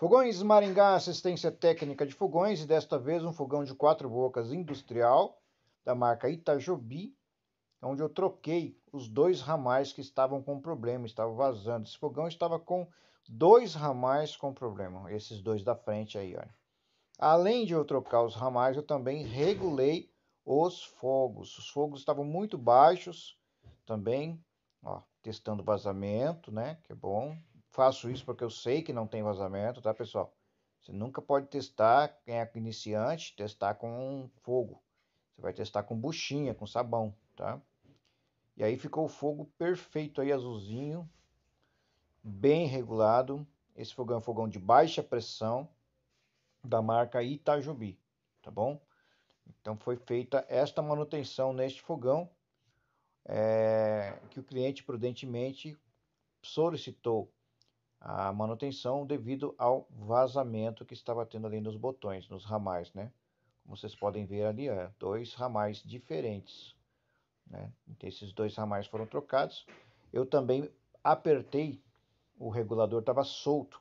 Fogões Maringá, assistência técnica de fogões, e desta vez um fogão de quatro bocas industrial, da marca Itajobi, onde eu troquei os dois ramais que estavam com problema, estavam vazando. Esse fogão estava com dois ramais com problema, esses dois da frente aí, olha. Além de eu trocar os ramais, eu também regulei os fogos. Os fogos estavam muito baixos também, ó, testando vazamento, né, que é bom, faço isso porque eu sei que não tem vazamento, tá, pessoal? Você nunca pode testar, quem é iniciante, testar com fogo. Você vai testar com buchinha, com sabão, tá? E aí ficou o fogo perfeito aí, azulzinho, bem regulado. Esse fogão é um fogão de baixa pressão da marca Itajubi, tá bom? Então foi feita esta manutenção neste fogão é, que o cliente prudentemente solicitou a manutenção devido ao vazamento que estava tendo ali nos botões, nos ramais, né? Como vocês podem ver ali, é, dois ramais diferentes, né? Então, esses dois ramais foram trocados. Eu também apertei, o regulador estava solto,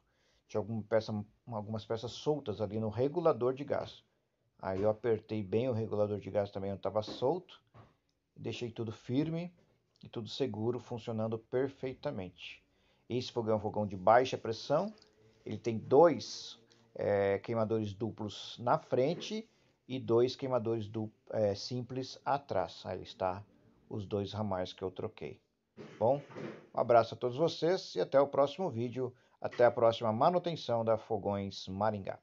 tinha alguma peça, algumas peças soltas ali no regulador de gás. Aí eu apertei bem o regulador de gás também, estava solto, deixei tudo firme e tudo seguro, funcionando perfeitamente. Esse fogão é um fogão de baixa pressão, ele tem dois é, queimadores duplos na frente e dois queimadores é, simples atrás. Aí está os dois ramais que eu troquei. Bom, um abraço a todos vocês e até o próximo vídeo. Até a próxima manutenção da Fogões Maringá.